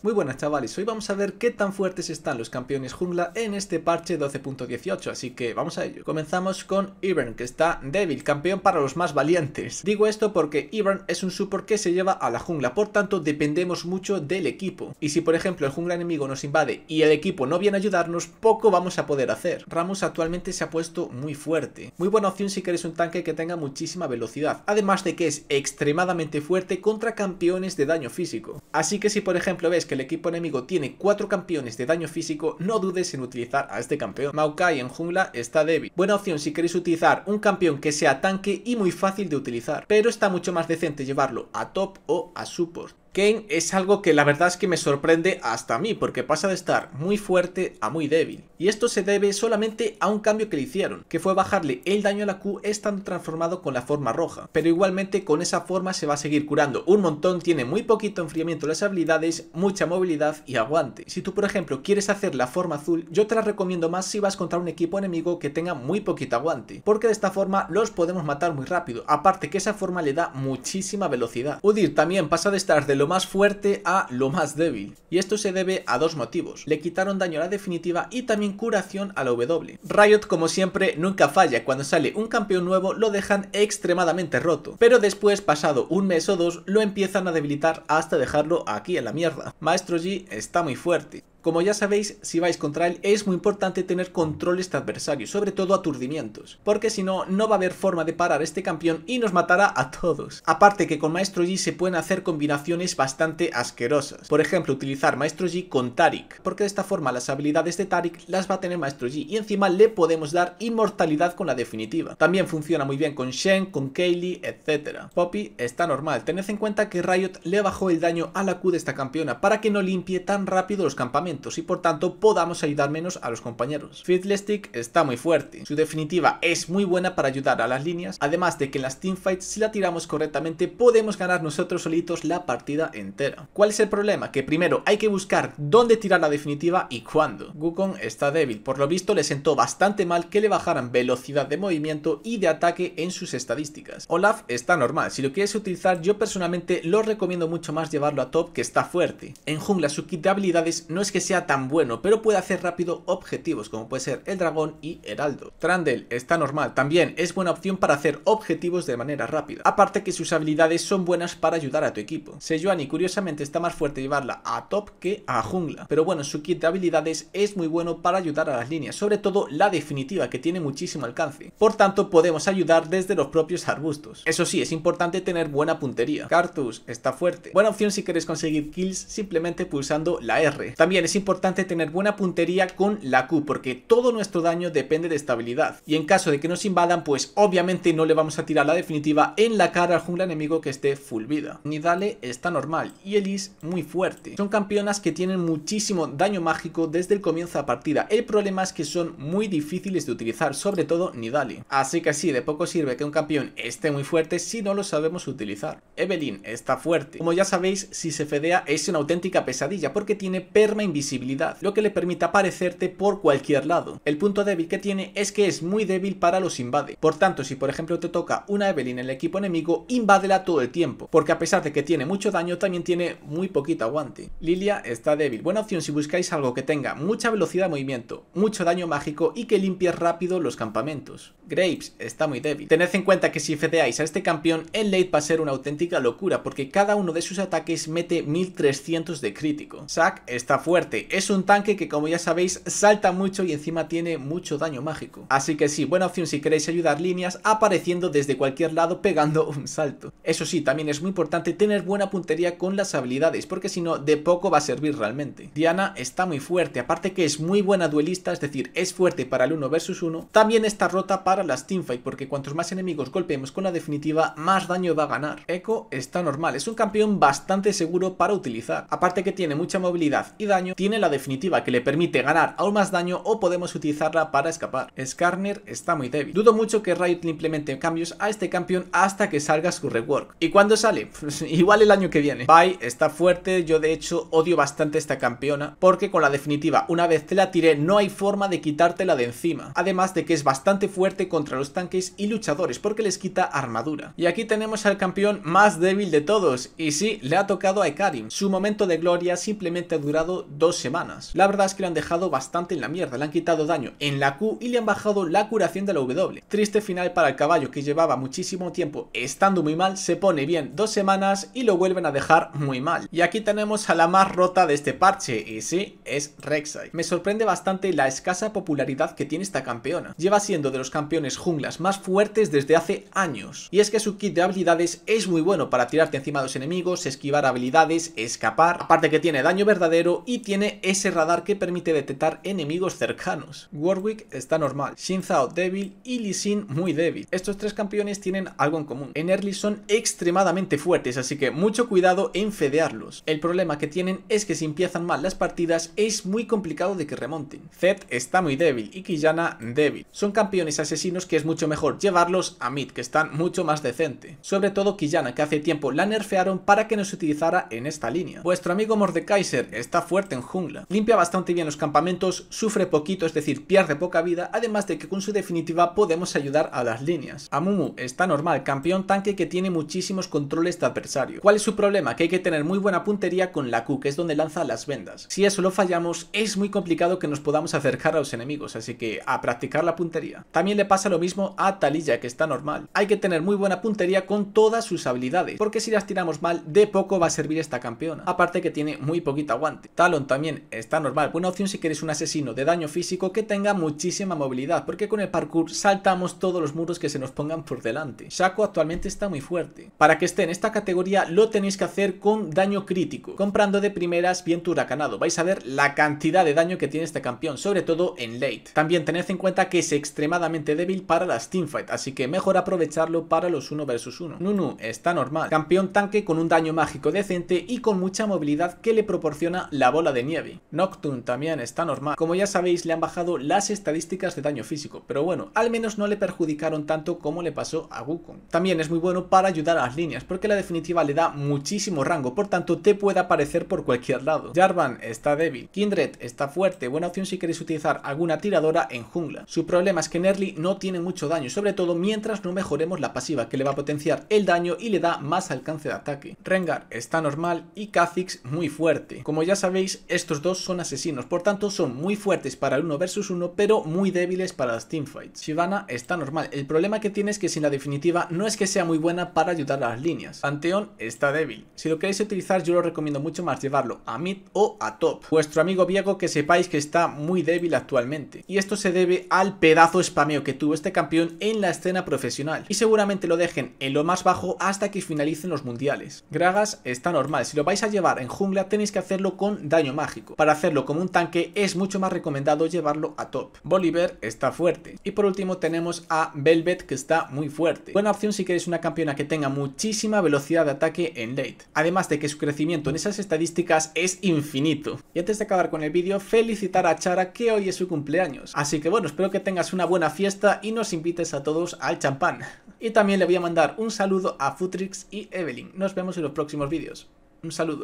Muy buenas chavales, hoy vamos a ver qué tan fuertes están los campeones jungla en este parche 12.18, así que vamos a ello. Comenzamos con Ivern, que está débil, campeón para los más valientes. Digo esto porque Ivern es un support que se lleva a la jungla, por tanto dependemos mucho del equipo. Y si por ejemplo el jungla enemigo nos invade y el equipo no viene a ayudarnos, poco vamos a poder hacer. Ramos actualmente se ha puesto muy fuerte. Muy buena opción si queréis un tanque que tenga muchísima velocidad, además de que es extremadamente fuerte contra campeones de daño físico. Así que si por ejemplo ves que el equipo enemigo tiene 4 campeones de daño físico, no dudes en utilizar a este campeón. Maokai en jungla está débil. Buena opción si queréis utilizar un campeón que sea tanque y muy fácil de utilizar, pero está mucho más decente llevarlo a top o a support game es algo que la verdad es que me sorprende hasta a mí, porque pasa de estar muy fuerte a muy débil. Y esto se debe solamente a un cambio que le hicieron, que fue bajarle el daño a la Q estando transformado con la forma roja. Pero igualmente con esa forma se va a seguir curando un montón, tiene muy poquito enfriamiento las habilidades, mucha movilidad y aguante. Si tú por ejemplo quieres hacer la forma azul, yo te la recomiendo más si vas contra un equipo enemigo que tenga muy poquito aguante, porque de esta forma los podemos matar muy rápido, aparte que esa forma le da muchísima velocidad. Udir también pasa de estar de lo más fuerte a lo más débil. Y esto se debe a dos motivos. Le quitaron daño a la definitiva y también curación a la W. Riot, como siempre, nunca falla. Cuando sale un campeón nuevo lo dejan extremadamente roto. Pero después, pasado un mes o dos, lo empiezan a debilitar hasta dejarlo aquí en la mierda. Maestro G está muy fuerte. Como ya sabéis, si vais contra él es muy importante tener control este adversario. sobre todo aturdimientos, porque si no, no va a haber forma de parar este campeón y nos matará a todos. Aparte que con Maestro Yi se pueden hacer combinaciones bastante asquerosas, por ejemplo utilizar Maestro Yi con Tarik, porque de esta forma las habilidades de Tarik las va a tener Maestro Yi y encima le podemos dar inmortalidad con la definitiva. También funciona muy bien con Shen, con Kaylee, etc. Poppy está normal, tened en cuenta que Riot le bajó el daño a la Q de esta campeona para que no limpie tan rápido los campamentos y por tanto podamos ayudar menos a los compañeros. Fiddlestick está muy fuerte, su definitiva es muy buena para ayudar a las líneas, además de que en las teamfights si la tiramos correctamente podemos ganar nosotros solitos la partida entera. ¿Cuál es el problema? Que primero hay que buscar dónde tirar la definitiva y cuándo. Wukong está débil, por lo visto le sentó bastante mal que le bajaran velocidad de movimiento y de ataque en sus estadísticas. Olaf está normal, si lo quieres utilizar yo personalmente lo recomiendo mucho más llevarlo a top que está fuerte. En jungla su kit de habilidades no es que sea tan bueno, pero puede hacer rápido objetivos, como puede ser el dragón y heraldo. trandel está normal, también es buena opción para hacer objetivos de manera rápida. Aparte que sus habilidades son buenas para ayudar a tu equipo. Sejuani curiosamente está más fuerte llevarla a top que a jungla, pero bueno, su kit de habilidades es muy bueno para ayudar a las líneas, sobre todo la definitiva que tiene muchísimo alcance. Por tanto, podemos ayudar desde los propios arbustos. Eso sí, es importante tener buena puntería. Cartus está fuerte. Buena opción si quieres conseguir kills simplemente pulsando la R. También es importante tener buena puntería con la Q porque todo nuestro daño depende de estabilidad. Y en caso de que nos invadan, pues obviamente no le vamos a tirar la definitiva en la cara al jungla enemigo que esté full vida. Nidale está normal y Elise muy fuerte. Son campeonas que tienen muchísimo daño mágico desde el comienzo a partida. El problema es que son muy difíciles de utilizar, sobre todo Nidale. Así que así de poco sirve que un campeón esté muy fuerte si no lo sabemos utilizar. Evelyn está fuerte. Como ya sabéis, si se fedea es una auténtica pesadilla porque tiene perma invisible visibilidad, lo que le permite aparecerte por cualquier lado. El punto débil que tiene es que es muy débil para los invade. Por tanto, si por ejemplo te toca una Evelyn en el equipo enemigo, invádela todo el tiempo, porque a pesar de que tiene mucho daño, también tiene muy poquito aguante. Lilia está débil. Buena opción si buscáis algo que tenga mucha velocidad de movimiento, mucho daño mágico y que limpie rápido los campamentos. Graves está muy débil. Tened en cuenta que si fedeáis a este campeón, el late va a ser una auténtica locura, porque cada uno de sus ataques mete 1300 de crítico. Zack está fuerte es un tanque que como ya sabéis salta mucho y encima tiene mucho daño mágico. Así que sí, buena opción si queréis ayudar líneas apareciendo desde cualquier lado pegando un salto. Eso sí, también es muy importante tener buena puntería con las habilidades porque si no de poco va a servir realmente. Diana está muy fuerte, aparte que es muy buena duelista, es decir, es fuerte para el 1 versus 1, también está rota para las teamfight porque cuantos más enemigos golpeemos con la definitiva más daño va a ganar. Echo está normal, es un campeón bastante seguro para utilizar, aparte que tiene mucha movilidad y daño tiene la definitiva que le permite ganar aún más daño o podemos utilizarla para escapar. Skarner está muy débil. Dudo mucho que Riot le implemente cambios a este campeón hasta que salga su rework. ¿Y cuando sale? Igual el año que viene. Bye, está fuerte, yo de hecho odio bastante esta campeona porque con la definitiva una vez te la tiré no hay forma de quitártela de encima. Además de que es bastante fuerte contra los tanques y luchadores porque les quita armadura. Y aquí tenemos al campeón más débil de todos y sí, le ha tocado a Ekarim. Su momento de gloria simplemente ha durado dos semanas. La verdad es que lo han dejado bastante en la mierda, le han quitado daño en la Q y le han bajado la curación de la W. Triste final para el caballo que llevaba muchísimo tiempo estando muy mal, se pone bien dos semanas y lo vuelven a dejar muy mal. Y aquí tenemos a la más rota de este parche, y sí, es Rek'Sai. Me sorprende bastante la escasa popularidad que tiene esta campeona. Lleva siendo de los campeones junglas más fuertes desde hace años. Y es que su kit de habilidades es muy bueno para tirarte encima de los enemigos, esquivar habilidades, escapar, aparte que tiene daño verdadero y tiene tiene ese radar que permite detectar enemigos cercanos. Warwick está normal, Xin Zhao débil y Lee Sin muy débil. Estos tres campeones tienen algo en común. En early son extremadamente fuertes, así que mucho cuidado en fedearlos. El problema que tienen es que si empiezan mal las partidas es muy complicado de que remonten. Zed está muy débil y Killana débil. Son campeones asesinos que es mucho mejor llevarlos a mid, que están mucho más decente. Sobre todo Killana, que hace tiempo la nerfearon para que no se utilizara en esta línea. Vuestro amigo Mordekaiser está fuerte en jungla. Limpia bastante bien los campamentos, sufre poquito, es decir, pierde poca vida, además de que con su definitiva podemos ayudar a las líneas. Amumu está normal, campeón tanque que tiene muchísimos controles de adversario. ¿Cuál es su problema? Que hay que tener muy buena puntería con la Q, que es donde lanza las vendas. Si eso lo fallamos, es muy complicado que nos podamos acercar a los enemigos, así que a practicar la puntería. También le pasa lo mismo a Talilla, que está normal. Hay que tener muy buena puntería con todas sus habilidades, porque si las tiramos mal, de poco va a servir esta campeona. Aparte que tiene muy poquito aguante. Talon también está normal. Buena opción si queréis un asesino de daño físico que tenga muchísima movilidad, porque con el parkour saltamos todos los muros que se nos pongan por delante. Shaco actualmente está muy fuerte. Para que esté en esta categoría lo tenéis que hacer con daño crítico, comprando de primeras bien tu huracanado. Vais a ver la cantidad de daño que tiene este campeón, sobre todo en late. También tened en cuenta que es extremadamente débil para las teamfight, así que mejor aprovecharlo para los 1 vs 1. Nunu está normal, campeón tanque con un daño mágico decente y con mucha movilidad que le proporciona la bola de de nieve. Nocturne también está normal. Como ya sabéis, le han bajado las estadísticas de daño físico, pero bueno, al menos no le perjudicaron tanto como le pasó a Wukong. También es muy bueno para ayudar a las líneas, porque la definitiva le da muchísimo rango, por tanto te puede aparecer por cualquier lado. Jarvan está débil, Kindred está fuerte, buena opción si queréis utilizar alguna tiradora en jungla. Su problema es que Nerly no tiene mucho daño, sobre todo mientras no mejoremos la pasiva, que le va a potenciar el daño y le da más alcance de ataque. Rengar está normal y Kha'Zix muy fuerte. Como ya sabéis, estos dos son asesinos, por tanto son muy fuertes para el 1 versus 1, pero muy débiles para las teamfights. Shivana está normal, el problema que tiene es que sin la definitiva no es que sea muy buena para ayudar a las líneas. Panteón está débil, si lo queréis utilizar yo lo recomiendo mucho más llevarlo a mid o a top. Vuestro amigo viejo que sepáis que está muy débil actualmente, y esto se debe al pedazo spameo que tuvo este campeón en la escena profesional, y seguramente lo dejen en lo más bajo hasta que finalicen los mundiales. Gragas está normal, si lo vais a llevar en jungla tenéis que hacerlo con daño mágico. Para hacerlo como un tanque es mucho más recomendado llevarlo a top. Bolívar está fuerte. Y por último tenemos a Velvet que está muy fuerte. Buena opción si queréis una campeona que tenga muchísima velocidad de ataque en late. Además de que su crecimiento en esas estadísticas es infinito. Y antes de acabar con el vídeo, felicitar a Chara que hoy es su cumpleaños. Así que bueno, espero que tengas una buena fiesta y nos invites a todos al champán. Y también le voy a mandar un saludo a Futrix y Evelyn. Nos vemos en los próximos vídeos. Un saludo.